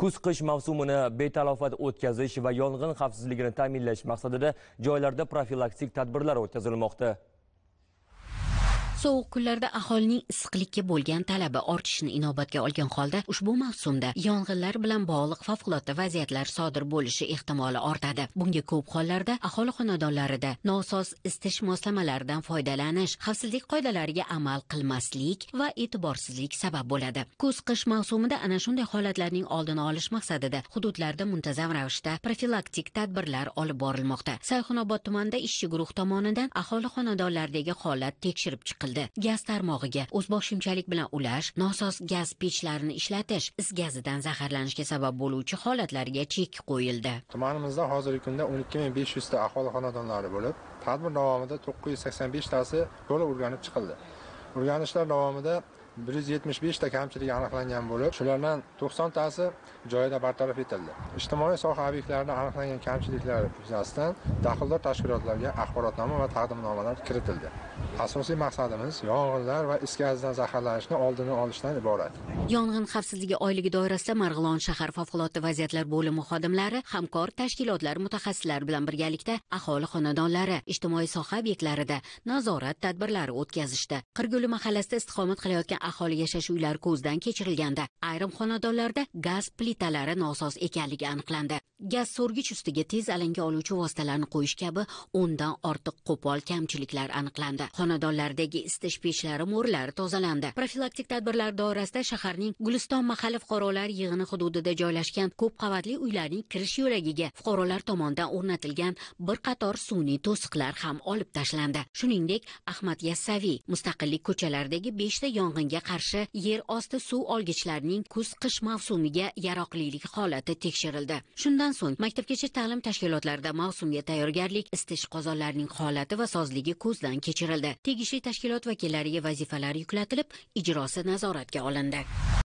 kuz qish mavsumini betalofat o'tkazish va yong'in xavfsizligini ta'minlash maqsadida joylarda profilaktik tadbirlar o'tkazilmoqda sovuq kunlarda aholining issiqlikka bo'lgan talabi ortishini inobatga olgan holda ushbu mavsumda yong'inlar bilan bog'liq favqulodda vaziyatlar sodir bo'lishi ehtimoli ortadi bunga ko'p hollarda aholi xonadonlarida nosoz isitish moslamalaridan foydalanish xavfsizlik qoidalariga amal qilmaslik va e'tiborsizlik sabab bo'ladi kuz qish mavsumida ana shunday holatlarning oldini olish maqsadida hududlarda muntazam ravishda profilaktik tadbirlar olib borilmoqda sayxunobod tumanida ishchi guruh tomonidan aholi xonadonlaridagi holat tekshirib chiqildi qildi gaz tarmog'iga o'zboshimchalik bilan ulash nosoz gaz pechlarini ishlatish is gazidan zaharlanishga sabab bo'luvchi holatlarga chek qo'yildi tumanimizda hozirgi kunda o'n ikki ming besh yuzta aholi xonadonlari bo'lib tadbir davomida to'qqiz yuz sakson beshtasi to'liq o'rganib chiqildi o'rganishlar davomida bir yuz yetmish beshta kamchilik aniqlangan bo'lib shulardan to'qsontasi joyida bartaraf etildi ijtimoiy soha obyektlarida aniqlangan kamchiliklar yuzasidan daxldor tashkilotlarga axborotnoma va taqdimnomalar kiritildi asosiy maqsadimiz yong'inlar va is gazidan zaharlanishni oldini olishdan iborat yong'in xavfsizligi oyligi doirasida marg'ilon shahar favqulodda vaziyatlar bo'limi xodimlari hamkor tashkilotlar mutaxassislari bilan birgalikda aholi xonadonlari ijtimoiy soha obyektlarida nazorat tadbirlari o'tkazishdi qirguli mahallasida istiqomat qilayotgan aholi yashash uylari ko'zdan kechirilganda ayrim xonadonlarda gaz plitalari nosoz ekanligi aniqlandi gaz so'rgich ustiga tez alanga oluvchi vositalarni qo'yish kabi o'ndan ortiq qo'pol kamchiliklar aniqlandi xonadonlardagi isitish pechlari mo'rlari tozalandi profilaktik tadbirlar doirasida shaharning guliston mahalla fuqarolar yig'ini hududida joylashgan ko'p qavatli uylarning kirish yo'lagiga fuqarolar tomonidan o'rnatilgan bir qator sun'iy to'siqlar ham olib tashlandi shuningdek ahmad yassaviy mustaqillik ko'chalaridagi beshta yong'inga qarshi yer osti suv olgichlarining kuz qish mavsumiga yaroqlilik holati tekshirildi shundan so'ng maktabgacha ta'lim tashkilotlarida mavsumga tayyorgarlik isitish qozonlarining holati va sozligi ko'zdan kechirildi tegishli tashkilot vakillariga vazifalar yuklatilib ijrosi nazoratga olindi